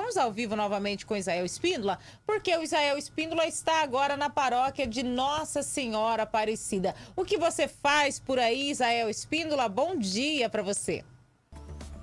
Vamos ao vivo novamente com Israel Espíndola, porque o Israel Espíndola está agora na paróquia de Nossa Senhora Aparecida. O que você faz por aí, Israel Espíndola? Bom dia para você.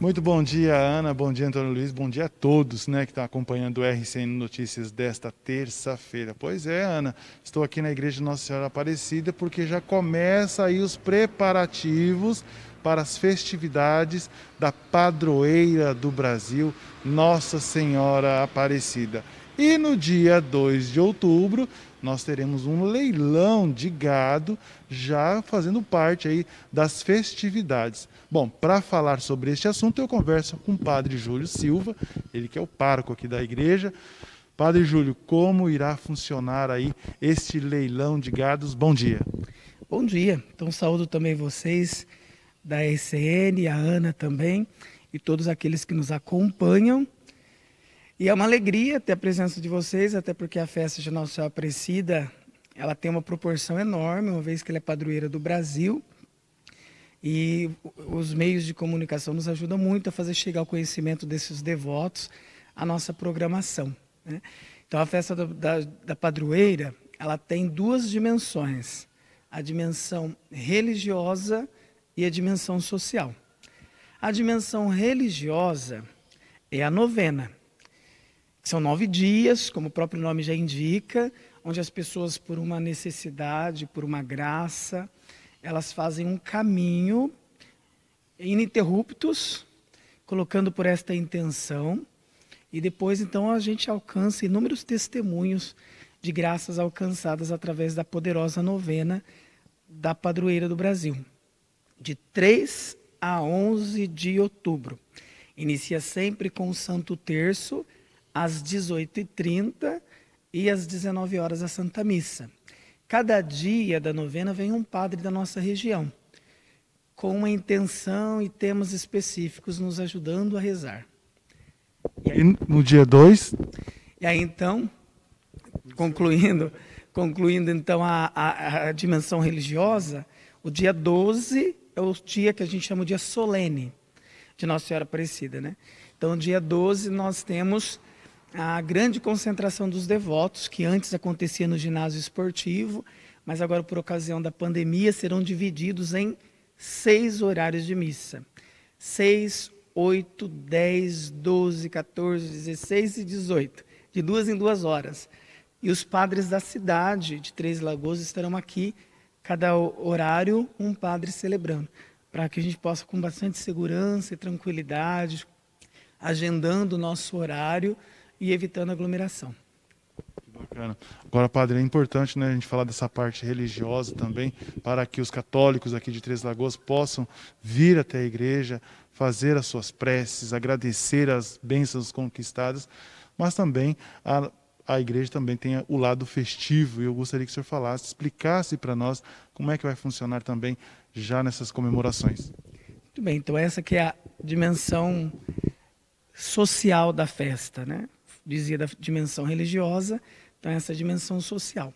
Muito bom dia, Ana. Bom dia, Antônio Luiz. Bom dia a todos né, que estão tá acompanhando o RCN Notícias desta terça-feira. Pois é, Ana, estou aqui na Igreja Nossa Senhora Aparecida porque já começa aí os preparativos para as festividades da padroeira do Brasil, Nossa Senhora Aparecida. E no dia 2 de outubro, nós teremos um leilão de gado já fazendo parte aí das festividades. Bom, para falar sobre este assunto, eu converso com o padre Júlio Silva, ele que é o parco aqui da igreja. Padre Júlio, como irá funcionar aí este leilão de gados? Bom dia. Bom dia. Então saúdo também vocês da ECN, a Ana também, e todos aqueles que nos acompanham. E é uma alegria ter a presença de vocês, até porque a festa de Nossa Senhora Aparecida, ela tem uma proporção enorme, uma vez que ela é padroeira do Brasil. E os meios de comunicação nos ajudam muito a fazer chegar o conhecimento desses devotos à nossa programação. Né? Então, a festa do, da, da padroeira, ela tem duas dimensões. A dimensão religiosa e a dimensão social. A dimensão religiosa é a novena. São nove dias, como o próprio nome já indica, onde as pessoas, por uma necessidade, por uma graça, elas fazem um caminho ininterruptos, colocando por esta intenção, e depois então a gente alcança inúmeros testemunhos de graças alcançadas através da poderosa novena da padroeira do Brasil de 3 a 11 de outubro. Inicia sempre com o Santo Terço, às 18h30 e às 19 horas a Santa Missa. Cada dia da novena vem um padre da nossa região, com uma intenção e temas específicos nos ajudando a rezar. E, aí, e no dia 2? E aí então, concluindo, concluindo então a, a, a dimensão religiosa, o dia 12 é o dia que a gente chama o dia solene de Nossa Senhora Aparecida, né? Então, dia 12, nós temos a grande concentração dos devotos, que antes acontecia no ginásio esportivo, mas agora, por ocasião da pandemia, serão divididos em seis horários de missa. 6, 8, 10, 12, 14, 16 e 18, de duas em duas horas. E os padres da cidade de Três Lagoas estarão aqui cada horário um padre celebrando, para que a gente possa com bastante segurança e tranquilidade, agendando o nosso horário e evitando aglomeração. Bacana. Agora, padre, é importante né, a gente falar dessa parte religiosa também, para que os católicos aqui de Três Lagoas possam vir até a igreja, fazer as suas preces, agradecer as bênçãos conquistadas, mas também a a igreja também tem o lado festivo. E eu gostaria que o senhor falasse, explicasse para nós como é que vai funcionar também já nessas comemorações. Muito bem, então essa que é a dimensão social da festa, né? Dizia da dimensão religiosa, então essa é a dimensão social.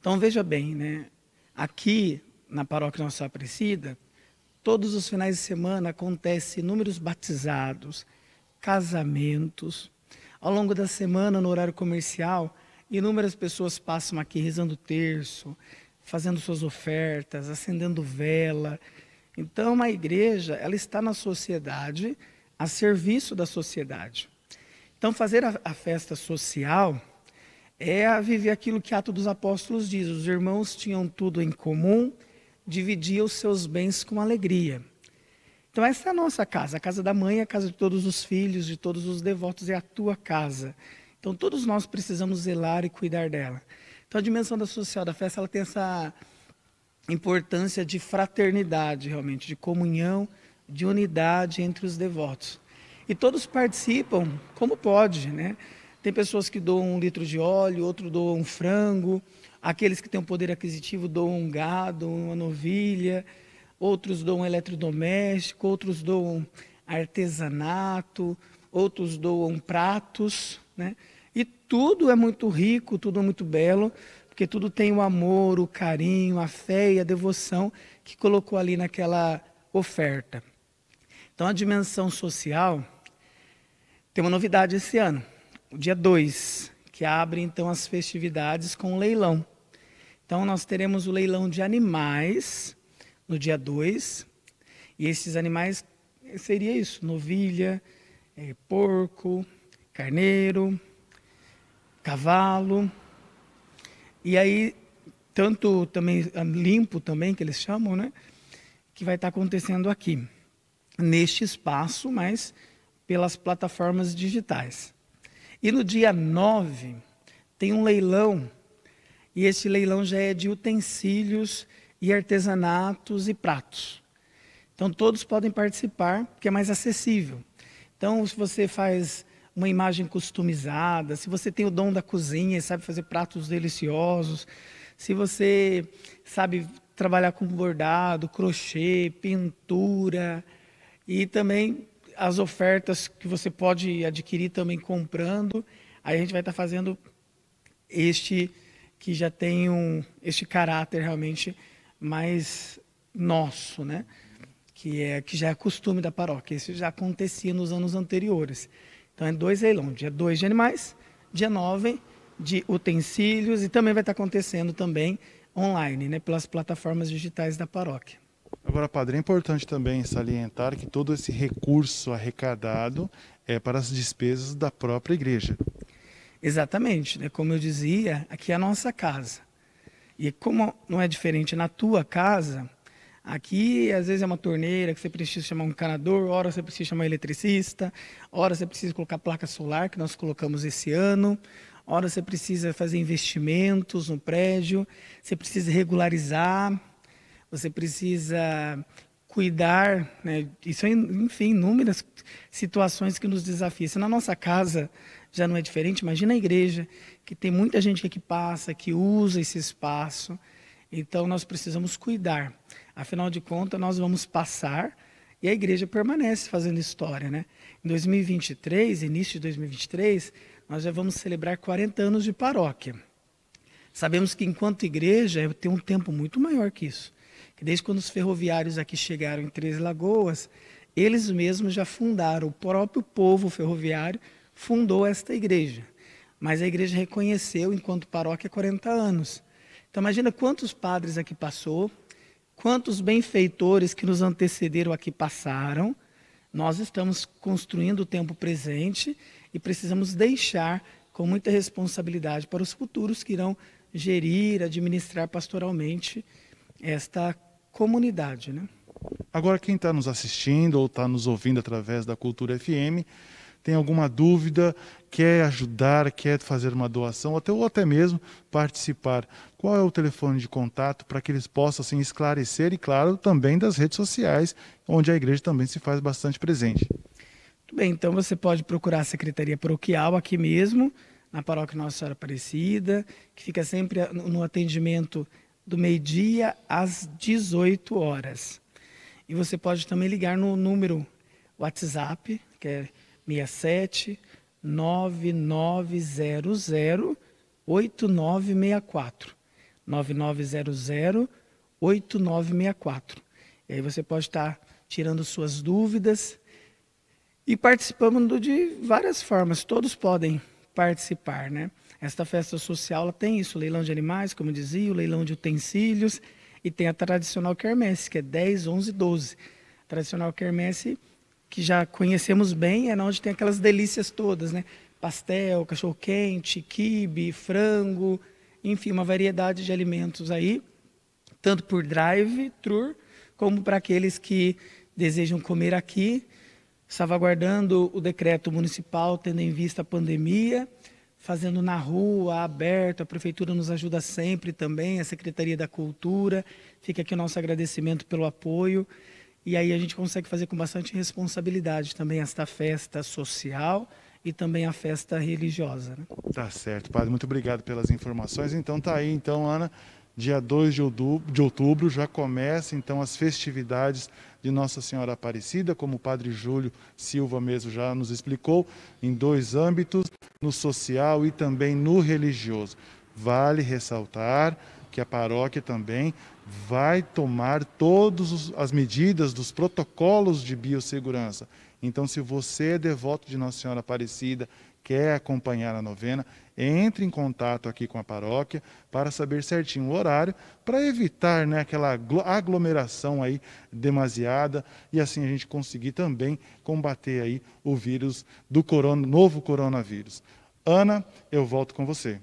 Então veja bem, né? Aqui na paróquia Nossa Aparecida, todos os finais de semana acontecem inúmeros batizados, casamentos, ao longo da semana, no horário comercial, inúmeras pessoas passam aqui rezando terço, fazendo suas ofertas, acendendo vela. Então, a igreja, ela está na sociedade, a serviço da sociedade. Então, fazer a, a festa social é a viver aquilo que Atos dos Apóstolos diz: os irmãos tinham tudo em comum, dividiam os seus bens com alegria. Então, essa é a nossa casa, a casa da mãe, a casa de todos os filhos, de todos os devotos, é a tua casa. Então, todos nós precisamos zelar e cuidar dela. Então, a dimensão da social da festa ela tem essa importância de fraternidade, realmente, de comunhão, de unidade entre os devotos. E todos participam como pode, né? Tem pessoas que doam um litro de óleo, outro doa um frango, aqueles que têm um poder aquisitivo doam um gado, uma novilha outros doam eletrodoméstico, outros doam artesanato, outros doam pratos, né? E tudo é muito rico, tudo é muito belo, porque tudo tem o amor, o carinho, a fé e a devoção que colocou ali naquela oferta. Então a dimensão social tem uma novidade esse ano, o dia 2, que abre então as festividades com o leilão. Então nós teremos o leilão de animais no dia 2. E esses animais seria isso: novilha, é, porco, carneiro, cavalo. E aí, tanto também limpo também que eles chamam, né? Que vai estar tá acontecendo aqui neste espaço, mas pelas plataformas digitais. E no dia 9 tem um leilão, e esse leilão já é de utensílios e artesanatos e pratos. Então todos podem participar, porque é mais acessível. Então, se você faz uma imagem customizada, se você tem o dom da cozinha e sabe fazer pratos deliciosos, se você sabe trabalhar com bordado, crochê, pintura e também as ofertas que você pode adquirir também comprando, aí a gente vai estar fazendo este que já tem um, este caráter realmente mais nosso, né? que, é, que já é costume da paróquia. Isso já acontecia nos anos anteriores. Então, é dois leilões, dia 2 de animais, dia 9 de utensílios, e também vai estar acontecendo também online, né, pelas plataformas digitais da paróquia. Agora, padre, é importante também salientar que todo esse recurso arrecadado é para as despesas da própria igreja. Exatamente, né? como eu dizia, aqui é a nossa casa. E como não é diferente na tua casa, aqui às vezes é uma torneira que você precisa chamar um encanador, hora você precisa chamar um eletricista, hora você precisa colocar placa solar, que nós colocamos esse ano, hora você precisa fazer investimentos no prédio, você precisa regularizar, você precisa cuidar, né? isso é, enfim, inúmeras situações que nos desafiam. Se na nossa casa já não é diferente, imagina a igreja que tem muita gente que passa, que usa esse espaço. Então nós precisamos cuidar. Afinal de contas, nós vamos passar e a igreja permanece fazendo história, né? Em 2023, início de 2023, nós já vamos celebrar 40 anos de paróquia. Sabemos que enquanto igreja tem um tempo muito maior que isso. Que desde quando os ferroviários aqui chegaram em Três Lagoas, eles mesmos já fundaram, o próprio povo ferroviário fundou esta igreja. Mas a igreja reconheceu, enquanto paróquia, 40 anos. Então, imagina quantos padres aqui passou, quantos benfeitores que nos antecederam aqui passaram. Nós estamos construindo o tempo presente e precisamos deixar com muita responsabilidade para os futuros que irão gerir, administrar pastoralmente esta comunidade. Né? Agora, quem está nos assistindo ou está nos ouvindo através da Cultura FM, tem alguma dúvida, quer ajudar, quer fazer uma doação, até, ou até mesmo participar. Qual é o telefone de contato para que eles possam assim, esclarecer e, claro, também das redes sociais, onde a igreja também se faz bastante presente? Muito bem, então você pode procurar a Secretaria Paroquial aqui mesmo, na Paróquia Nossa Senhora Aparecida, que fica sempre ah, no atendimento do meio-dia às 18 horas. E você pode também ligar no número WhatsApp, que é 9900 8964. 9900 8964. E aí você pode estar tirando suas dúvidas e participando de várias formas, todos podem participar, né? Esta festa social ela tem isso, leilão de animais, como dizia, o leilão de utensílios e tem a tradicional quermesse, que é 10, 11, 12. A tradicional quermesse que já conhecemos bem, é onde tem aquelas delícias todas, né? Pastel, cachorro-quente, quibe, frango, enfim, uma variedade de alimentos aí, tanto por drive, tour, como para aqueles que desejam comer aqui, salvaguardando o decreto municipal, tendo em vista a pandemia, fazendo na rua, aberto, a prefeitura nos ajuda sempre também, a Secretaria da Cultura, fica aqui o nosso agradecimento pelo apoio. E aí a gente consegue fazer com bastante responsabilidade também esta festa social e também a festa religiosa. Né? Tá certo, padre. Muito obrigado pelas informações. Então tá aí, então, Ana. Dia 2 de outubro, de outubro já começa então as festividades de Nossa Senhora Aparecida, como o padre Júlio Silva mesmo já nos explicou, em dois âmbitos, no social e também no religioso. Vale ressaltar que a paróquia também vai tomar todas as medidas dos protocolos de biossegurança. Então, se você é devoto de Nossa Senhora Aparecida, quer acompanhar a novena, entre em contato aqui com a paróquia para saber certinho o horário, para evitar né, aquela aglomeração aí demasiada e assim a gente conseguir também combater aí o vírus do corona, novo coronavírus. Ana, eu volto com você.